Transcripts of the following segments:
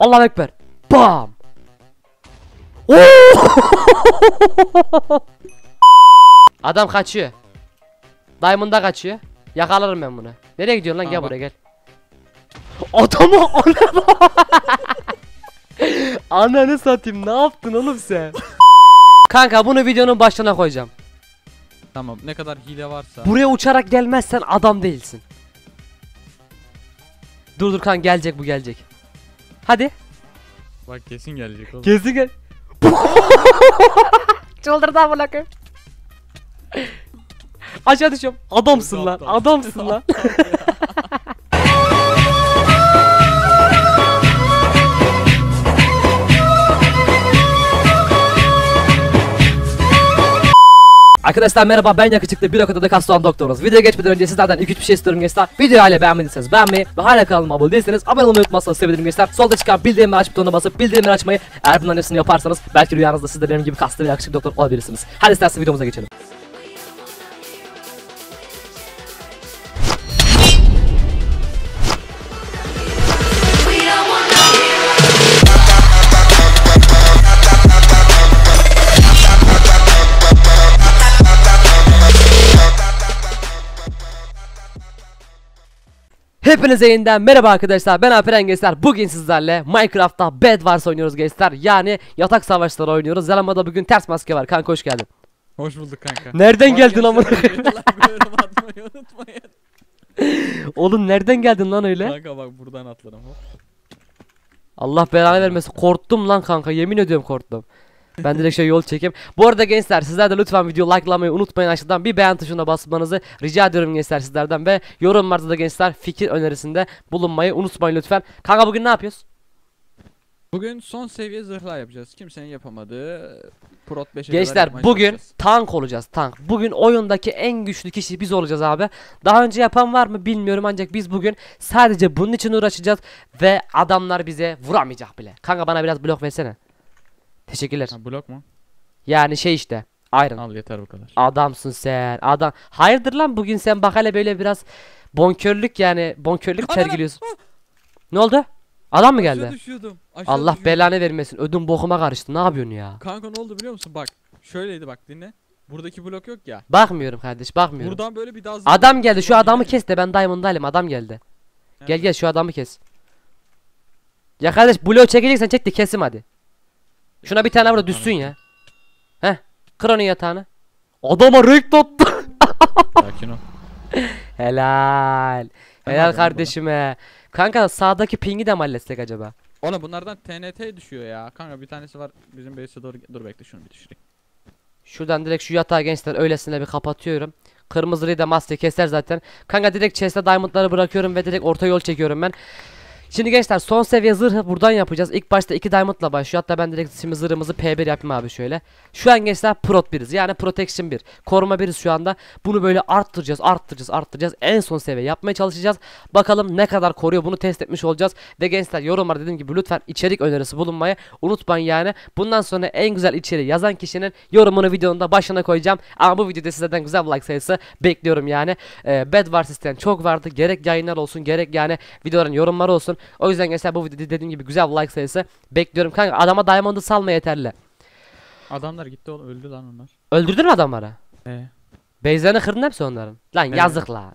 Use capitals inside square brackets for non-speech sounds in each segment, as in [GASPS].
Allah ekber. Bam. [LAUGHS] Adam kaçıyor. Diamond'a kaçıyor. Yakalarım ben bunu. Nereye gidiyorsun lan? Gel buraya gel. Adamı ananı [LAUGHS] Ananı satayım ne yaptın oğlum sen? Kanka bunu videonun başına koyacağım. Tamam ne kadar hile varsa. Buraya uçarak gelmezsen adam değilsin. Dur dur kan gelecek bu gelecek. Hadi. Bak kesin gelecek oğlum. Kesin gel. [LAUGHS] Çıldırdı da koyayım. Aşağı düşüyorum. Adamsın lan. Adamsın lan. [LAUGHS] Arkadaşlar merhaba ben yakışıklı bir akıda da kastan doktorunuz. Video geçmeden önce sizlerden 2-3 bir şey istiyorum gençler. Videoyu hala beğenmediyseniz beğenmeyi ve hala kanalıma abone değilseniz abone olmayı unutmazsanız sevinirim gençler. Solda çıkan bildirimleri açıp butonuna basıp bildirimleri açmayı eğer bunların hepsini yaparsanız belki rüyanızda siz de benim gibi kastı ve yakışıklı doktor olabilirsiniz. Hadi isterseniz videomuza geçelim. Hepinize yeniden merhaba arkadaşlar ben Alperen Gençler bugün sizlerle Minecraft'ta Bed Wars oynuyoruz gençler yani yatak savaşları oynuyoruz Yanımda bugün ters maske var kanka hoş geldin Hoş bulduk kanka Nereden Var geldin amına gençler, Oğlum nereden geldin lan öyle Kanka bak buradan atladım Allah belanı vermesin korktum lan kanka yemin ediyorum korktum ben direkt şöyle yol çekeyim. Bu arada gençler sizler de lütfen video likelamayı unutmayın aşağıdan bir beğen tuşuna basmanızı rica ediyorum gençler sizlerden ve yorumlarda da gençler fikir önerisinde bulunmayı unutmayın lütfen. Kanka bugün ne yapıyoruz? Bugün son seviye zırhlar yapacağız. Kimsenin yapamadığı Prot 5'e Gençler bugün yapacağız. tank olacağız tank. Bugün oyundaki en güçlü kişi biz olacağız abi. Daha önce yapan var mı bilmiyorum ancak biz bugün sadece bunun için uğraşacağız ve adamlar bize vuramayacak bile. Kanka bana biraz blok versene. Teşekkürler. Ha, blok mu? Yani şey işte. Iron. Al yeter bu kadar. Adamsın sen. Adam. Hayırdır lan bugün sen bak hele böyle biraz bonkörlük yani bonkörlük sergiliyorsun. Ah! ne oldu? Adam mı geldi? Aşağı düşüyordum. Aşağı Allah düşüyordum. belanı vermesin. Ödüm bokuma karıştı. Ne yapıyorsun ya? Kanka ne oldu biliyor musun? Bak. Şöyleydi bak dinle. Buradaki blok yok ya. Bakmıyorum kardeş bakmıyorum. Buradan böyle bir daha Adam geldi şu adamı kes de ben diamonddayım. adam geldi. Evet. Gel gel şu adamı kes. Ya kardeş bloğu çekeceksen çek de kesim hadi. Şuna bir tane burada düşsün ya. Heh. Kır onun yatağını. Adama renk attı. [LAUGHS] Sakin ol. Helal. Helal kardeşime. Kanka sağdaki pingi de mi halletsek acaba? Oğlum bunlardan TNT düşüyor ya. Kanka bir tanesi var bizim base'e doğru. Dur bekle şunu bir düşüreyim. Şuradan direkt şu yatağı gençler öylesine bir kapatıyorum. Kırmızıyı da maske keser zaten. Kanka direkt chest'e diamondları bırakıyorum ve direkt orta yol çekiyorum ben. Şimdi gençler son seviye zırhı buradan yapacağız. İlk başta 2 diamondla başlıyor. Hatta ben direkt şimdi zırhımızı P1 yapayım abi şöyle. Şu an gençler prot biriz. Yani protection 1. Koruma 1'iz şu anda. Bunu böyle arttıracağız, arttıracağız, arttıracağız. En son seviye yapmaya çalışacağız. Bakalım ne kadar koruyor bunu test etmiş olacağız. Ve gençler yorumlar dediğim gibi lütfen içerik önerisi bulunmayı unutmayın yani. Bundan sonra en güzel içeriği yazan kişinin yorumunu videonun da başına koyacağım. Ama bu videoda sizden güzel like sayısı bekliyorum yani. Ee, Bad Wars isteyen çok vardı. Gerek yayınlar olsun gerek yani videoların yorumları olsun. O yüzden gençler bu videoda dediğim gibi güzel like sayısı bekliyorum. Kanka adama diamond'ı salma yeterli. Adamlar gitti oğlum öldü lan onlar. Öldürdün mü adamları? He. Beyzlerini kırdın hepsi onların. Lan yazık lan.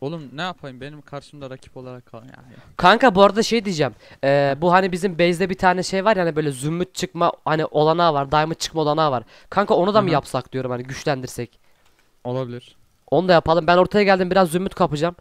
Oğlum ne yapayım benim karşımda rakip olarak kalan yani. Kanka bu arada şey diyeceğim. Ee, bu hani bizim base'de bir tane şey var yani böyle zümrüt çıkma hani olanağı var. Diamond çıkma olanağı var. Kanka onu da Hı -hı. mı yapsak diyorum hani güçlendirsek. Olabilir. Onu da yapalım. Ben ortaya geldim biraz zümrüt kapacağım.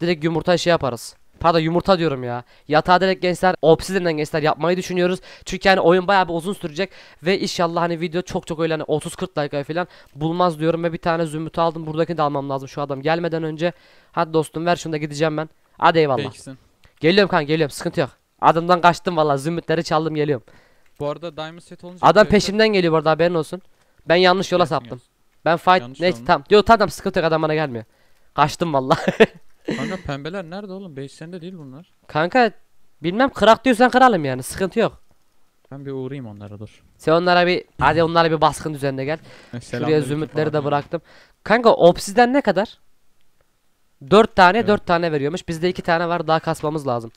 Direkt yumurta şey yaparız. Pardon yumurta diyorum ya. Yatağa direkt gençler Obsidian'dan gençler yapmayı düşünüyoruz. Çünkü yani oyun bayağı bir uzun sürecek. Ve inşallah hani video çok çok öyle hani 30-40 like falan bulmaz diyorum. Ve bir tane zümrüt aldım. Buradakini de almam lazım şu adam gelmeden önce. Hadi dostum ver şunu da gideceğim ben. Hadi eyvallah. Peksin. Geliyorum kan geliyorum sıkıntı yok. Adamdan kaçtım valla zümrütleri çaldım geliyorum. Bu arada diamond set olunca... Adam peşimden geliyor bu arada haberin olsun. Ben yanlış yola saptım. Ben fight... Yanlış Neyse tamam. Diyor tamam sıkıntı yok adam bana gelmiyor. Kaçtım valla. [LAUGHS] Kanka pembeler nerede oğlum? Base'lerinde değil bunlar. Kanka bilmem kırak diyorsan kıralım yani sıkıntı yok. Ben bir uğrayayım onlara dur. Sen onlara bir hadi onlara bir baskın düzenle gel. E, Şuraya zümrütleri de bıraktım. Kanka obsiden ne kadar? 4 tane evet. 4 tane veriyormuş. Bizde 2 tane var daha kasmamız lazım.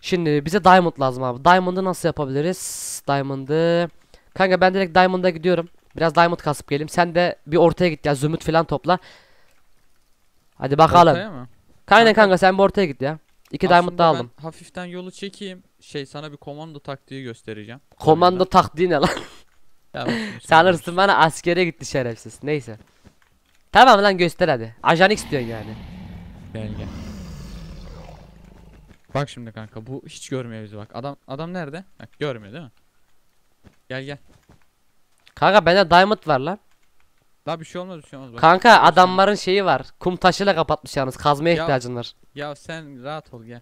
Şimdi bize diamond lazım abi. Diamond'ı nasıl yapabiliriz? Diamond'ı... Kanka ben direkt diamond'a gidiyorum. Biraz diamond kasıp geleyim. Sen de bir ortaya git ya zümrüt falan topla. Hadi bakalım. Ortaya mı? Kaynen Kanka- sen bir ortaya git ya. İki diamond da aldım. hafiften yolu çekeyim. Şey sana bir komando taktiği göstereceğim. Komando taktiği ne lan? [LAUGHS] Ya bak Sanırsın bana askere gitti şerefsiz. Neyse. Tamam lan göster hadi. Ajan X diyorsun yani. Gel gel. Bak şimdi kanka bu hiç görmüyor bizi bak. Adam adam nerede? Bak görmüyor değil mi? Gel gel. Kanka bende diamond var lan. La bir şey olmaz bir şey olmaz. Bak, Kanka şey adamların şeyi var. Kum taşıyla kapatmış yalnız. Kazmaya Ya- ihtiyacın var. Ya sen rahat ol gel.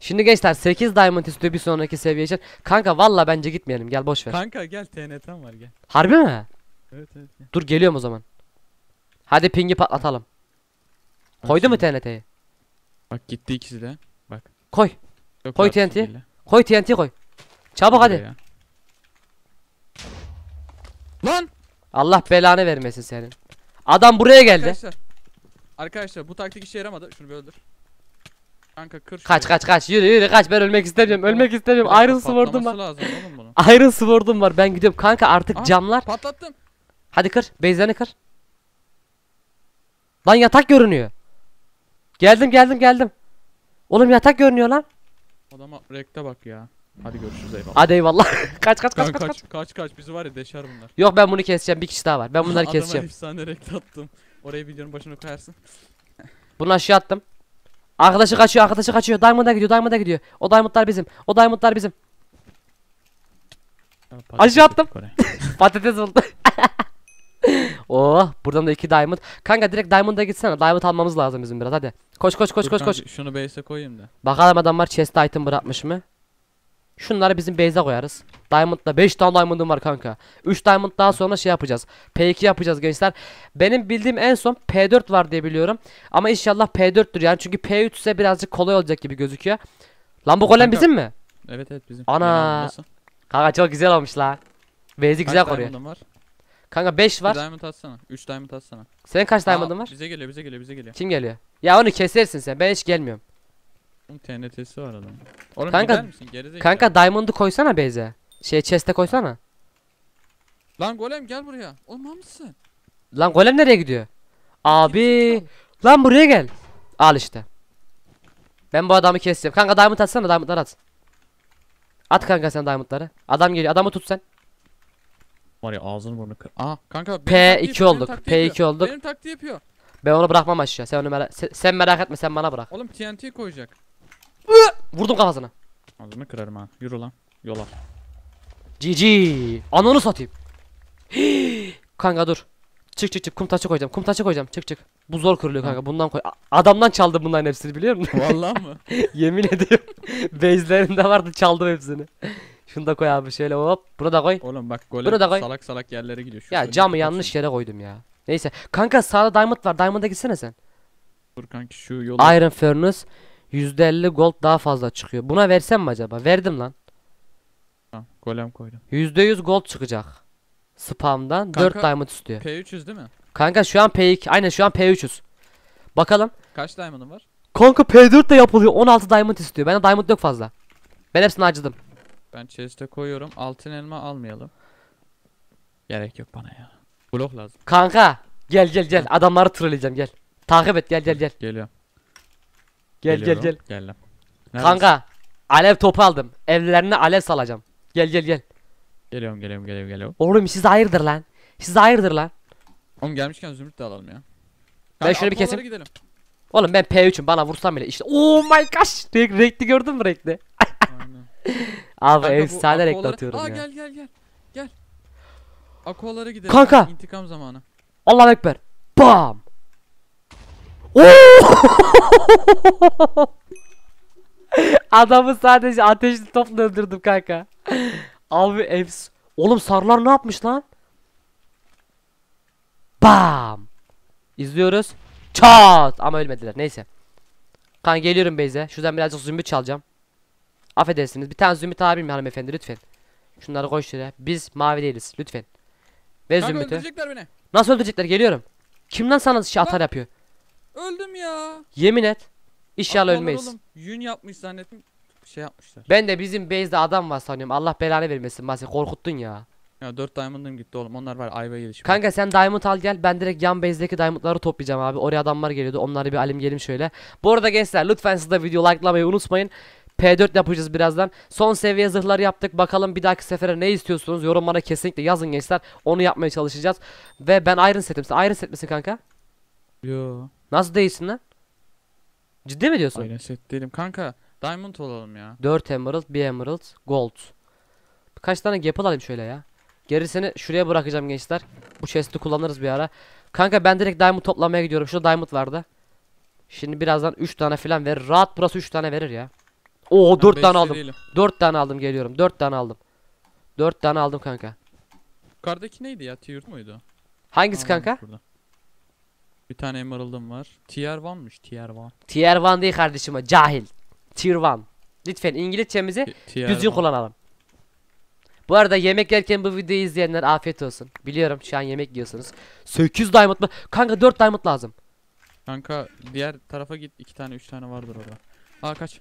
Şimdi gençler 8 diamond istiyor bir sonraki seviye için. Kanka valla bence gitmeyelim. Gel boş ver. Kanka gel TNT'm var gel. Harbi mi? Evet evet gel. Dur geliyorum o zaman. Hadi pingi patlatalım. Bak Koydu mu TNT'yi? Bak gitti ikisi de. Bak. Koy. Yok Koy TNT. sinirli. Koy TNT koy. Çabuk hadi. Buraya. Lan! Allah belanı vermesin senin. Adam buraya geldi. Arkadaşlar, arkadaşlar bu taktik işe yaramadı. Şunu bir öldür. Kanka kır şunu. Kaç kaç kaç yürü yürü kaç ben ölmek istemiyorum ölmek istemiyorum Iron Sword'um var. lazım oğlum Iron Sword'um var ben gidiyorum kanka artık Aa, camlar. Patlattım. Hadi kır base'lerini kır. Lan yatak görünüyor. Geldim geldim geldim. Oğlum yatak görünüyor lan. Adama rekte bak ya. Hadi görüşürüz eyvallah. Hadi eyvallah. [LAUGHS] kaç kaç kaç, kaç kaç kaç. Kaç kaç bizi var ya deşer bunlar. Yok ben bunu keseceğim bir kişi daha var. Ben bunları [LAUGHS] keseceğim. Adama efsane rekl attım. Oraya videonun başına koyarsın. Bunu aşağı attım. Arkadaşı kaçıyor arkadaşı kaçıyor. Diamond'a gidiyor Diamond'a gidiyor. O Diamond'lar bizim. O Diamond'lar bizim. Aşağı attım. [LAUGHS] Patates oldu. Oh buradan da iki diamond. Kanka direkt diamond'a gitsene. Diamond almamız lazım bizim biraz hadi. Koş koş koş Dur koş kanka, koş. Şunu base'e koyayım da. Bakalım adamlar chest item bırakmış mı? Şunları bizim base'e koyarız. Diamond'da 5 tane diamond'ım var kanka. 3 diamond daha sonra şey yapacağız. P2 yapacağız gençler. Benim bildiğim en son P4 var diye biliyorum. Ama inşallah P4'tür yani. Çünkü P3 ise birazcık kolay olacak gibi gözüküyor. Lan bu golem bizim mi? Evet evet bizim. Ana. Kanka çok güzel olmuş la. Base'i güzel koruyor. var? Kanka 5 var. Bir diamond atsana. 3 diamond atsana. Senin kaç diamond'ın var? Bize geliyor bize geliyor bize geliyor. Kim geliyor? Ya onu kesersin sen. Ben hiç gelmiyorum. TNT'si var adam. Oğlum Kanka- gider misin? Gerizekalı. Kanka diamond'ı koysana base'e. Şey chest'e koysana. Lan golem gel buraya. Oğlum mısın? Lan golem nereye gidiyor? Abi. Lan buraya gel. Al işte. Ben bu adamı keseceğim. Kanka diamond atsana diamondları at. At kanka sen diamondları. Adam geliyor. Adamı tut sen. Var ya ağzını burnunu kır. Aha kanka. P2 yapıyor, olduk, P2 yapıyor. olduk. Benim taktiği yapıyor. Ben onu bırakmam aşağı. Sen onu merak sen, sen merak etme sen bana bırak. Oğlum TNT koyacak. Vurdum kafasına. Ağzını kırarım ha. Yürü lan. Yola. GG. Ananı satayım. Hii. [GASPS] kanka dur. Çık çık çık. Kum taşı koyacağım. Kum taşı koyacağım. Çık çık. Bu zor kırılıyor kanka. Bundan koy. adamdan çaldım bunların hepsini biliyor musun? Vallahi mı? [LAUGHS] Yemin ediyorum. [LAUGHS] Bezlerinde vardı çaldım hepsini. [LAUGHS] Şunu da koy abi şöyle hop. Bunu da koy. Oğlum bak gole Bunu da koy. salak salak yerlere gidiyor. Şu Ya camı yanlış yere koydum ya. Neyse. Kanka sağda diamond var. Diamond'a gitsene sen. Dur kanki şu yolu. Iron Furnace. %50 gold daha fazla çıkıyor. Buna versem mi acaba? Verdim lan. Ha, golem koydum. %100 gold çıkacak. Spam'dan Kanka, 4 diamond istiyor. P300 değil mi? Kanka şu an P2. Aynen şu an P300. Bakalım. Kaç diamond'ın var? Kanka P4 de yapılıyor. 16 diamond istiyor. Bende diamond yok fazla. Ben hepsini acıdım. Ben chest'e koyuyorum. Altın elma almayalım. Gerek yok bana ya. Blok lazım. Kanka gel gel gel. Adamları trolleyeceğim gel. Takip et gel gel gel. Geliyorum. Gel Geliyorum. gel gel. Geldim. Neredesin? Kanka alev topu aldım. Evlerine alev salacağım. Gel gel gel. Geliyorum geliyorum geliyorum geliyorum. Oğlum siz hayırdır lan? Siz hayırdır lan? Oğlum gelmişken zümrüt de alalım ya. Ben şöyle bir keseyim. gidelim. Oğlum ben P3'üm bana vursan bile işte. Oh my gosh. Renk, renkli gördün mü renkli? [LAUGHS] Abi Kanka, bu efsane renkli atıyorum Aa, ya. gel gel gel. Gel. Aqualara gidelim. Kanka! İntikam zamanı. Allahu Ekber. Bam. [LAUGHS] Adamı sadece ateşli topla öldürdüm kanka. Abi efs. Oğlum sarılar ne yapmış lan? Bam. İzliyoruz. Çat. Ama ölmediler. Neyse. Kan geliyorum Beyze. Şuradan birazcık zümbüt çalacağım. Affedersiniz. Bir tane zümbüt alabilir mi hanımefendi lütfen? Şunları koy şuraya. Biz mavi değiliz lütfen. Ver Kanka zümbütü. öldürecekler beni. Nasıl öldürecekler? Geliyorum. Kimden sana şey atar yapıyor? Öldüm ya. Yemin et. İnşallah ölmeyiz. Oğlum. Yün yapmış zannettim. Şey yapmışlar. Ben de bizim base'de adam var sanıyorum. Allah belanı vermesin. Masi korkuttun ya. Ya 4 diamond'ım gitti oğlum. Onlar var ayva gelişim. Kanka sen diamond al gel. Ben direkt yan base'deki diamond'ları toplayacağım abi. Oraya adamlar geliyordu. Onları bir alim gelim şöyle. Bu arada gençler lütfen siz de video likelamayı unutmayın. P4 yapacağız birazdan. Son seviye zırhları yaptık. Bakalım bir dahaki sefere ne istiyorsunuz? Yorumlara kesinlikle yazın gençler. Onu yapmaya çalışacağız. Ve ben Iron Set'im. Sen Iron Set misin kanka? Yo. Nasıl değilsin lan? Ciddi mi diyorsun? Aynen set değilim. Kanka diamond olalım ya. 4 emerald, 1 emerald, gold. Kaç tane gap alayım şöyle ya. Gerisini şuraya bırakacağım gençler. Bu chest'i kullanırız bir ara. Kanka ben direkt diamond toplamaya gidiyorum. Şurada diamond vardı. Şimdi birazdan 3 tane falan verir. Rahat burası 3 tane verir ya. Oo 4 tane aldım. Değilim. 4 tane aldım geliyorum. 4 tane aldım. 4 tane aldım kanka. Yukarıdaki neydi ya? Tier muydu? Hangisi Anladım kanka? Burada. Bir tane emerald'ım var. Tier 1'mış tier 1. Tier 1 değil kardeşim o cahil. Tier 1. Lütfen İngilizcemizi tier düzgün kullanalım. Bu arada yemek yerken bu videoyu izleyenler afiyet olsun. Biliyorum şu an yemek yiyorsunuz. 8 diamond mı? Kanka 4 diamond lazım. Kanka diğer tarafa git. 2 tane 3 tane vardır orada. Aa kaç.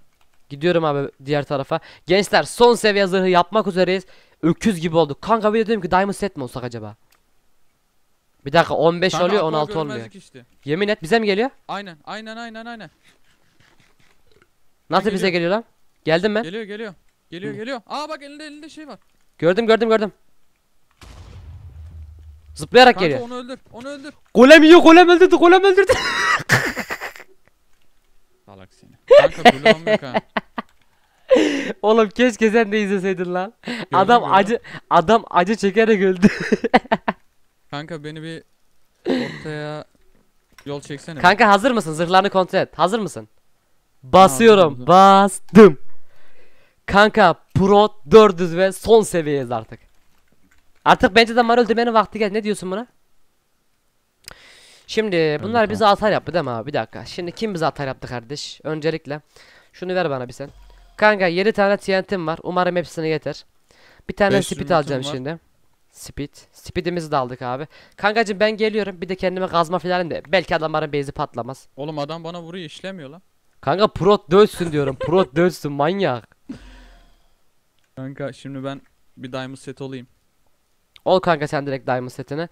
Gidiyorum abi diğer tarafa. Gençler son seviye zırhı yapmak üzereyiz. Öküz gibi olduk. Kanka bir de dedim ki diamond set mi olsak acaba? Bir dakika 15 Kanka, oluyor 16 olmuyor. görmezlik işte. Yemin et bize mi geliyor? Aynen aynen aynen aynen. Nasıl bize geliyor lan? Geldim ben. Geliyor geliyor. Geliyor Hı. geliyor. Aa bak elinde elinde şey var. Gördüm gördüm gördüm. Zıplayarak Kanka geliyor. onu öldür. Onu öldür. Golem yiyor golem öldürdü golem öldürdü. [LAUGHS] Salak seni. Kanka kulağım yok ha. [LAUGHS] Oğlum keşke sen de izleseydin lan. Gördüm, Adam gördüm. acı adam acı çekerek öldü. [LAUGHS] Kanka beni bir ortaya yol çeksene. Kanka hazır mısın? Zırhlarını kontrol et. Hazır mısın? Basıyorum. Bastım. Kanka Pro 400 ve son seviyeyiz artık. Artık bence de damar öldürmenin vakti geldi. Ne diyorsun buna? Şimdi bunlar Öyle bize atar yaptı değil mi abi? Bir dakika. Şimdi kim bize atar yaptı kardeş? Öncelikle şunu ver bana bir sen. Kanka 7 tane TNT'm var. Umarım hepsini yeter. Bir tane spit alacağım var. şimdi. Speed. Speed'imizi de aldık abi. Kankacım ben geliyorum. Bir de kendime gazma filan de. Belki adamların bezi patlamaz. Oğlum adam bana vuruyor işlemiyor lan. Kanka prot dövsün diyorum. prot [LAUGHS] dövsün manyak. Kanka şimdi ben bir diamond set olayım. Ol kanka sen direkt diamond setini.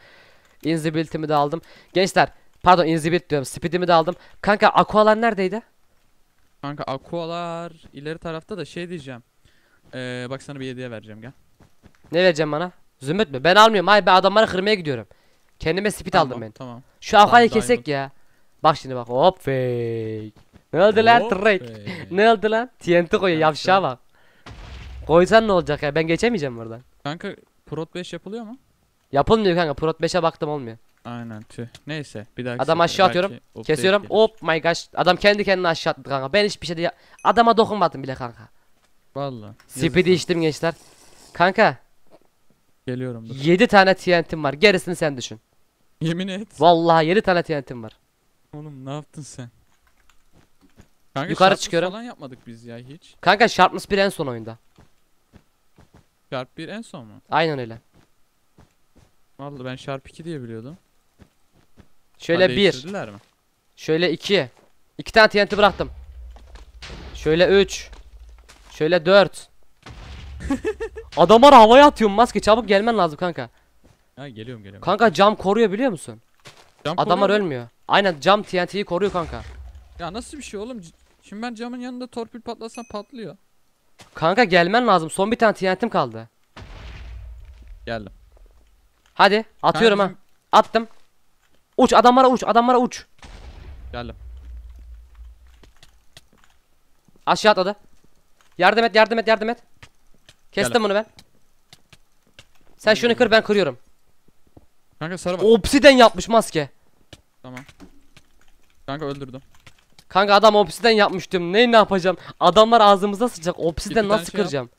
Inzibilitimi de aldım. Gençler pardon inzibilit diyorum. Speed'imi de aldım. Kanka aqualar neredeydi? Kanka aqualar ileri tarafta da şey diyeceğim. Ee, bak sana bir hediye vereceğim gel. Ne vereceğim bana? Zümrüt mü? Ben almıyorum. Hayır ben adamları kırmaya gidiyorum. Kendime speed tamam, aldım ben. Tamam. Şu Afganya'yı tamam, kesek ya. Bak şimdi bak. Hop fake. Ne oldu lan Drake? ne oldu lan? TNT koyuyor yavşağa bak. Koysan ne olacak ya? Ben geçemeyeceğim buradan. Kanka Prot 5 yapılıyor mu? Yapılmıyor kanka. Prot 5'e baktım olmuyor. Aynen tüh. Neyse bir dahaki Adam aşağı atıyorum. Kesiyorum. Gelir. Hop my gosh. Adam kendi kendine aşağı attı kanka. Ben hiçbir şey de Adama dokunmadım bile kanka. Vallahi. Speed'i içtim gençler. Kanka Geliyorum. Dur. 7 tane TNT'm var. Gerisini sen düşün. Yemin et. Vallahi 7 tane TNT'm var. Oğlum ne yaptın sen? Kanka Yukarı çıkıyorum. falan yapmadık biz ya hiç. Kanka Sharpness bir en son oyunda. Sharp 1 en son mu? Aynen öyle. Vallahi ben Sharp 2 diye biliyordum. Şöyle Ha, 1. Şöyle 2. 2 tane TNT bıraktım. Şöyle 3. Şöyle 4. [LAUGHS] Adamlar havaya atıyorum maske çabuk gelmen lazım kanka. Ha geliyorum geliyorum. Kanka cam koruyor biliyor musun? Cam Adamlar koruyor ölmüyor. Aynen cam TNT'yi koruyor kanka. Ya nasıl bir şey oğlum? Şimdi ben camın yanında torpil patlasam patlıyor. Kanka gelmen lazım. Son bir tane TNT'm kaldı. Geldim. Hadi atıyorum Kanka, ha. Attım. Uç adamlara uç adamlara uç. Geldim. Aşağı atladı. Yardım et yardım et yardım et. Kestim bunu ben. Sen şunu kır ben kırıyorum. Kanka sarı bak. Obsiden yapmış maske. Tamam. Kanka öldürdüm. Kanka adam obsiden yapmış diyorum. Ne ne yapacağım? Adamlar ağzımıza sıcak. Obsiden nasıl şey yap. kıracağım?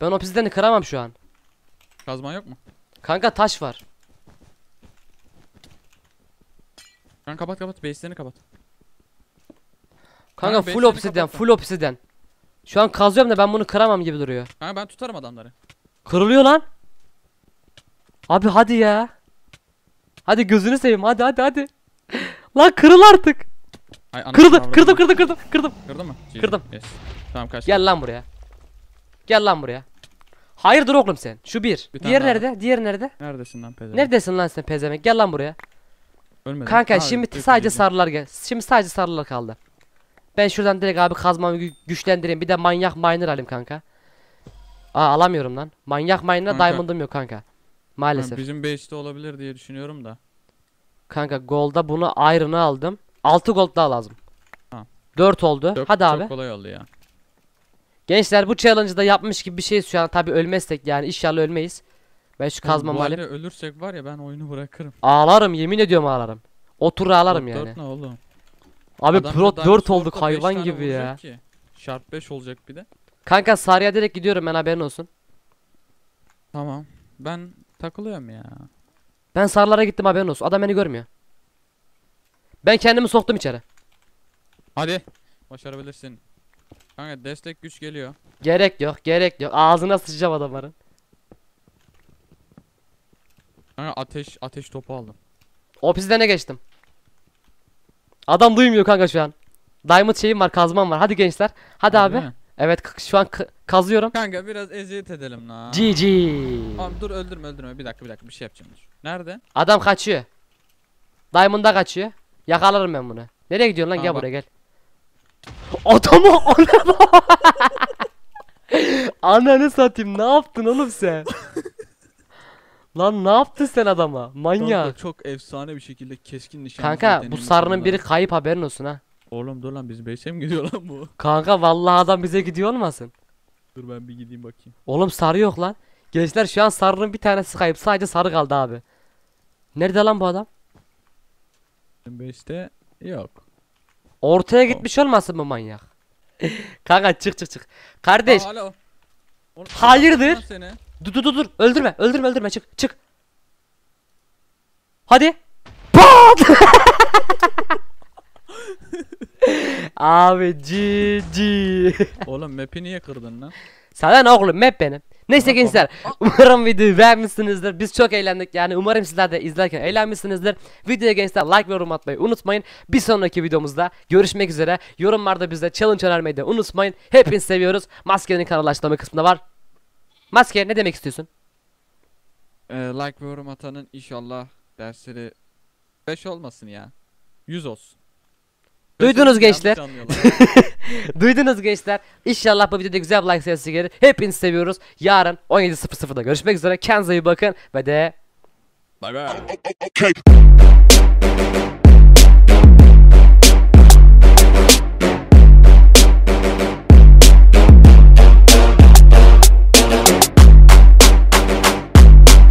Ben obsideni kıramam şu an. Kazman yok mu? Kanka taş var. Kanka kapat kapat. Base'lerini kapat. Kanka, Kanka full base'lerini obsiden, full obsiden. Şu an kazıyorum da ben bunu kıramam gibi duruyor. Ha ben tutarım adamları. Kırılıyor lan. Abi hadi ya. Hadi gözünü seveyim hadi hadi hadi. [LAUGHS] lan kırıl artık. Ay, kırdım, kırdım kırdım kırdım kırdım. Kırdın mı? Şey, kırdım. Yes. Tamam kaç. Gel lan buraya. Gel lan buraya. Hayır dur oğlum sen? Şu bir. bir Diğer nerede? Var. Diğer nerede? Neredesin lan pezemek? Neredesin lan sen pezemek? Gel lan buraya. Ölmedim. Kanka ha, şimdi sadece sarılar gel. Şimdi sadece sarılar kaldı. Ben şuradan direkt abi kazmamı gü güçlendireyim. Bir de manyak miner alayım kanka. Aa alamıyorum lan. Manyak miner'a diamond'ım yok kanka. Maalesef. Ha, bizim base'de olabilir diye düşünüyorum da. Kanka golda bunu iron'ı aldım. 6 gold daha lazım. Ha. 4 oldu. Çok, Hadi çok abi. Çok kolay oldu ya. Gençler bu challenge'da yapmış gibi bir şey şu an. Tabi ölmezsek yani inşallah ölmeyiz. Ben şu kazmamı alayım. ölürsek var ya ben oyunu bırakırım. Ağlarım yemin ediyorum ağlarım. Otur ağlarım yani. 4 ne oğlum? Abi Adamda pro 4 olduk hayvan gibi ya. Şart 5 olacak bir de. Kanka Sarıya direkt gidiyorum ben haberin olsun. Tamam. Ben takılıyorum ya. Ben sarlara gittim haberin olsun. Adam beni görmüyor. Ben kendimi soktum içeri. Hadi. Başarabilirsin. Kanka destek güç geliyor. Gerek yok gerek yok. Ağzına sıçacağım adamların. Kanka ateş ateş topu aldım. O pizden ne geçtim. Adam duymuyor kanka şu an. Diamond şeyim var kazmam var. Hadi gençler. Hadi abi. abi. Evet şu an kazıyorum. Kanka biraz eziyet edelim la. GG. Tamam dur öldürme öldürme. Bir dakika bir dakika bir şey yapacağım. Dur. Nerede? Adam kaçıyor. Diamond'a kaçıyor. Yakalarım ben bunu. Nereye gidiyorsun lan? Aa, gel bak. buraya gel. Adamı [LAUGHS] ananı satayım. Ne yaptın oğlum sen? [LAUGHS] Lan ne yaptın sen adama? Kanka Manyak. çok efsane bir şekilde keskin nişan. Kanka bu sarının biri kayıp haberin olsun ha. Oğlum dur lan biz base'e mi gidiyor lan bu? [LAUGHS] Kanka vallahi adam bize gidiyor olmasın. Dur ben bir gideyim bakayım. Oğlum sarı yok lan. Gençler şu an sarının bir tanesi kayıp. Sadece sarı kaldı abi. Nerede lan bu adam? Bizim yok. Ortaya gitmiş olmasın bu manyak? [LAUGHS] Kanka çık çık çık. Kardeş Aa, alo. Hayırdır? Seni. Dur dur dur. Öldürme. Öldürme öldürme. Çık çık. Hadi. Pat! [LAUGHS] Abi GG. Oğlum map'i niye kırdın lan? Sana oğlum map benim. Neyse gençler umarım videoyu beğenmişsinizdir. Biz çok eğlendik yani umarım sizler de izlerken eğlenmişsinizdir. Videoya gençler like ve yorum atmayı unutmayın. Bir sonraki videomuzda görüşmek üzere. Yorumlarda bize challenge önermeyi de unutmayın. Hepinizi seviyoruz. Maskenin açıklama kısmında var. Maske ne demek istiyorsun? Ee, like ve yorum atanın inşallah dersleri 5 olmasın ya. 100 olsun. Duydunuz gençler. [LAUGHS] Duydunuz gençler. İnşallah bu videoda güzel bir like sayısı gelir. Hepinizi seviyoruz. Yarın 17.00'da görüşmek üzere. Kendinize iyi bakın ve de... Bay bay.